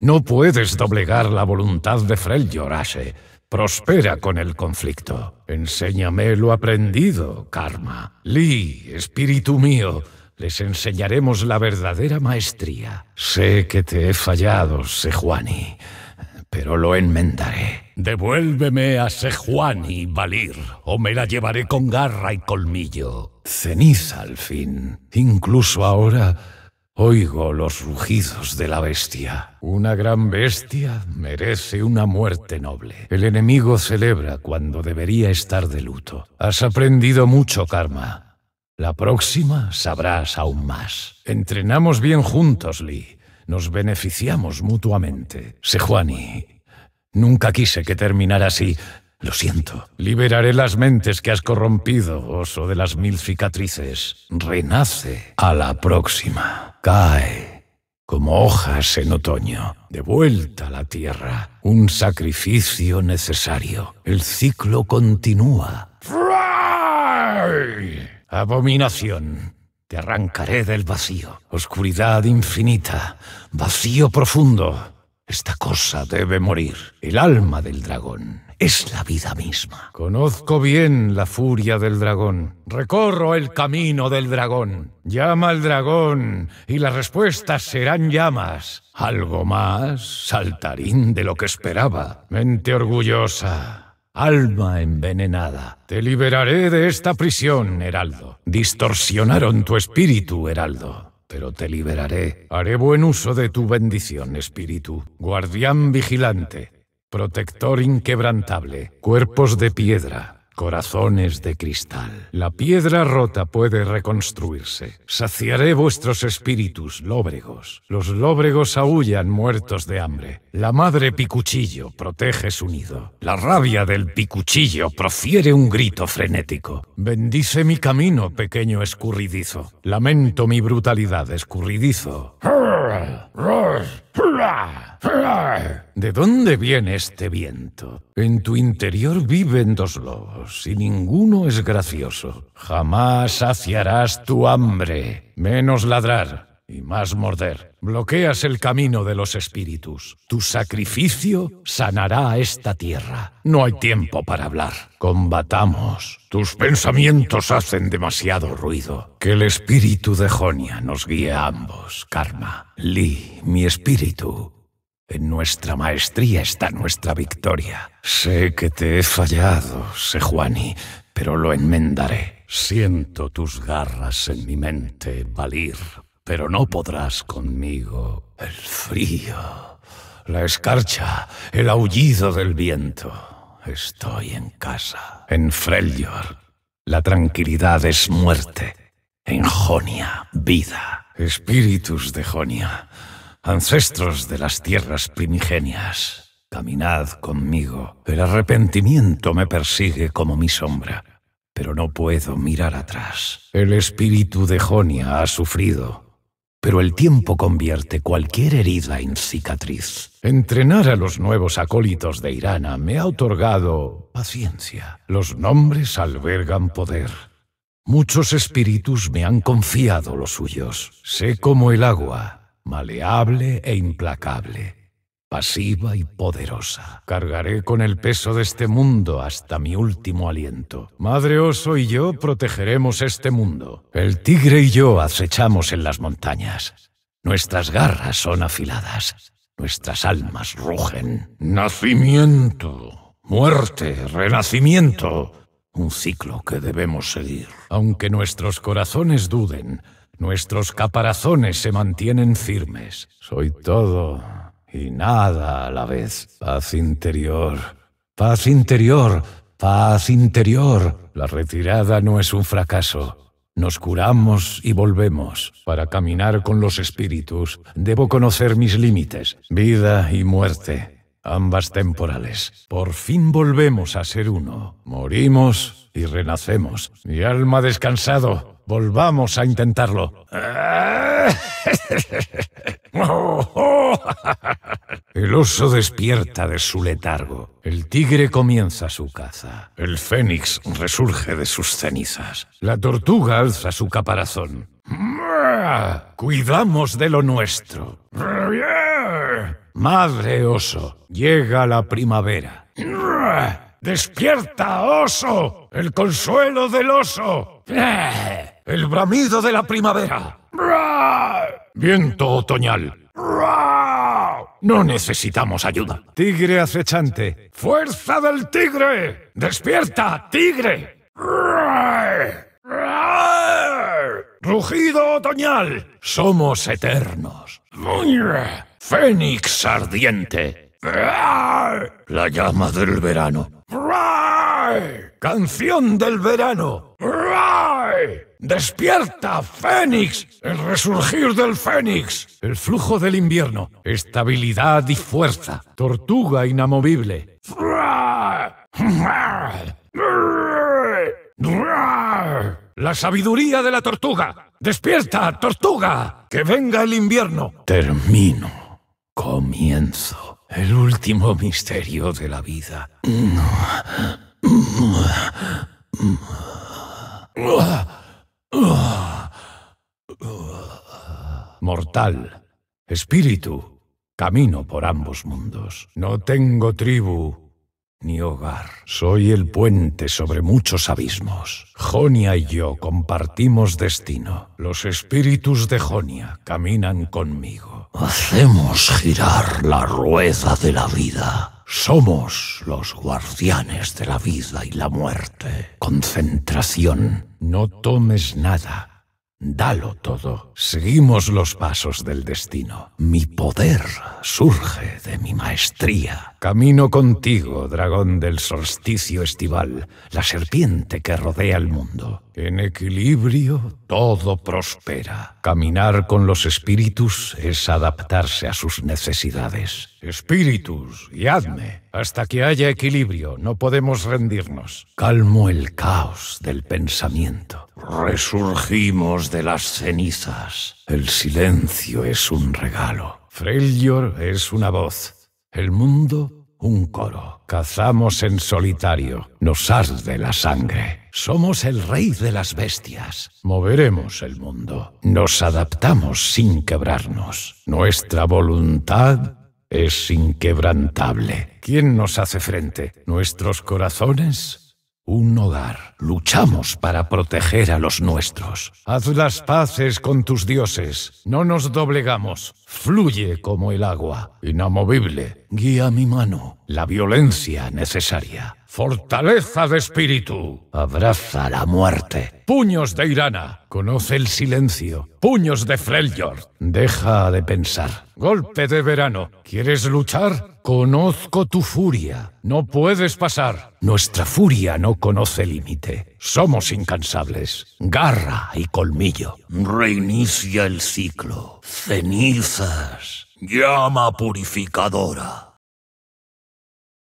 No puedes doblegar la voluntad de Frel Ashe. Prospera con el conflicto. Enséñame lo aprendido, Karma. Lee, espíritu mío, les enseñaremos la verdadera maestría. Sé que te he fallado, Sejuani, pero lo enmendaré. Devuélveme a Sejuani, Valir, o me la llevaré con garra y colmillo. Ceniza al fin. Incluso ahora Oigo los rugidos de la bestia. Una gran bestia merece una muerte noble. El enemigo celebra cuando debería estar de luto. Has aprendido mucho, Karma. La próxima sabrás aún más. Entrenamos bien juntos, Lee. Nos beneficiamos mutuamente. Sejuani, nunca quise que terminara así. Lo siento. Liberaré las mentes que has corrompido, oso de las mil cicatrices. Renace a la próxima. Cae como hojas en otoño. De vuelta a la tierra. Un sacrificio necesario. El ciclo continúa. ¡Fry! Abominación. Te arrancaré del vacío. Oscuridad infinita. Vacío profundo. Esta cosa debe morir. El alma del dragón es la vida misma. Conozco bien la furia del dragón. Recorro el camino del dragón. Llama al dragón y las respuestas serán llamas. Algo más, saltarín de lo que esperaba. Mente orgullosa. Alma envenenada, te liberaré de esta prisión, Heraldo. Distorsionaron tu espíritu, Heraldo pero te liberaré. Haré buen uso de tu bendición, espíritu, guardián vigilante, protector inquebrantable, cuerpos de piedra, corazones de cristal. La piedra rota puede reconstruirse. Saciaré vuestros espíritus, lóbregos. Los lóbregos aullan muertos de hambre. La madre picuchillo protege su nido. La rabia del picuchillo profiere un grito frenético. Bendice mi camino, pequeño escurridizo. Lamento mi brutalidad, escurridizo. ¿De dónde viene este viento? En tu interior viven dos lobos y ninguno es gracioso. Jamás saciarás tu hambre, menos ladrar y más morder. Bloqueas el camino de los espíritus. Tu sacrificio sanará a esta tierra. No hay tiempo para hablar. Combatamos. Tus pensamientos hacen demasiado ruido. Que el espíritu de Jonia nos guíe a ambos, Karma. Lee, mi espíritu, en nuestra maestría está nuestra victoria. Sé que te he fallado, Sejuani, pero lo enmendaré. Siento tus garras en mi mente, Valir, pero no podrás conmigo. El frío, la escarcha, el aullido del viento. Estoy en casa, en Freljord. La tranquilidad es muerte, en Jonia, vida. Espíritus de Jonia, Ancestros de las tierras primigenias, caminad conmigo. El arrepentimiento me persigue como mi sombra, pero no puedo mirar atrás. El espíritu de Jonia ha sufrido, pero el tiempo convierte cualquier herida en cicatriz. Entrenar a los nuevos acólitos de Irana me ha otorgado paciencia. Los nombres albergan poder. Muchos espíritus me han confiado los suyos. Sé como el agua, maleable e implacable, pasiva y poderosa. Cargaré con el peso de este mundo hasta mi último aliento. Madre Oso y yo protegeremos este mundo. El tigre y yo acechamos en las montañas. Nuestras garras son afiladas, nuestras almas rugen. Nacimiento, muerte, renacimiento. Un ciclo que debemos seguir. Aunque nuestros corazones duden, Nuestros caparazones se mantienen firmes. Soy todo y nada a la vez. Paz interior, paz interior, paz interior. La retirada no es un fracaso. Nos curamos y volvemos. Para caminar con los espíritus, debo conocer mis límites, vida y muerte, ambas temporales. Por fin volvemos a ser uno. Morimos y renacemos. Mi alma ha descansado. Volvamos a intentarlo. El oso despierta de su letargo. El tigre comienza su caza. El fénix resurge de sus cenizas. La tortuga alza su caparazón. Cuidamos de lo nuestro. Madre oso, llega la primavera. ¡Despierta, oso! ¡El consuelo del oso! el bramido de la primavera. Viento otoñal. No necesitamos ayuda. Tigre acechante. ¡Fuerza del tigre! ¡Despierta, tigre! Rugido otoñal. Somos eternos. Fénix ardiente. La llama del verano. Canción del verano. ¡Despierta, Fénix! ¡El resurgir del Fénix! El flujo del invierno, estabilidad y fuerza, tortuga inamovible. La sabiduría de la tortuga. ¡Despierta, tortuga! ¡Que venga el invierno! Termino. Comienzo. El último misterio de la vida. Mortal, espíritu, camino por ambos mundos. No tengo tribu ni hogar. Soy el puente sobre muchos abismos. Jonia y yo compartimos destino. Los espíritus de Jonia caminan conmigo. Hacemos girar la rueda de la vida. Somos los guardianes de la vida y la muerte. Concentración. No tomes nada. Dalo todo. Seguimos los pasos del destino. Mi poder surge de mi maestría. Camino contigo, dragón del solsticio estival, la serpiente que rodea el mundo. En equilibrio todo prospera. Caminar con los espíritus es adaptarse a sus necesidades. Espíritus, guiadme. Hasta que haya equilibrio, no podemos rendirnos. Calmo el caos del pensamiento. Resurgimos de las cenizas. El silencio es un regalo. Freljord es una voz. El mundo, un coro. Cazamos en solitario. Nos arde la sangre. Somos el rey de las bestias. Moveremos el mundo. Nos adaptamos sin quebrarnos. Nuestra voluntad es inquebrantable. ¿Quién nos hace frente? ¿Nuestros corazones? un hogar. Luchamos para proteger a los nuestros. Haz las paces con tus dioses. No nos doblegamos. Fluye como el agua, inamovible. Guía mi mano, la violencia necesaria. Fortaleza de espíritu. Abraza la muerte. Puños de Irana. Conoce el silencio. Puños de Freljord. Deja de pensar. Golpe de verano. ¿Quieres luchar? Conozco tu furia. No puedes pasar. Nuestra furia no conoce límite. Somos incansables. Garra y colmillo. Reinicia el ciclo. Cenizas. Llama purificadora.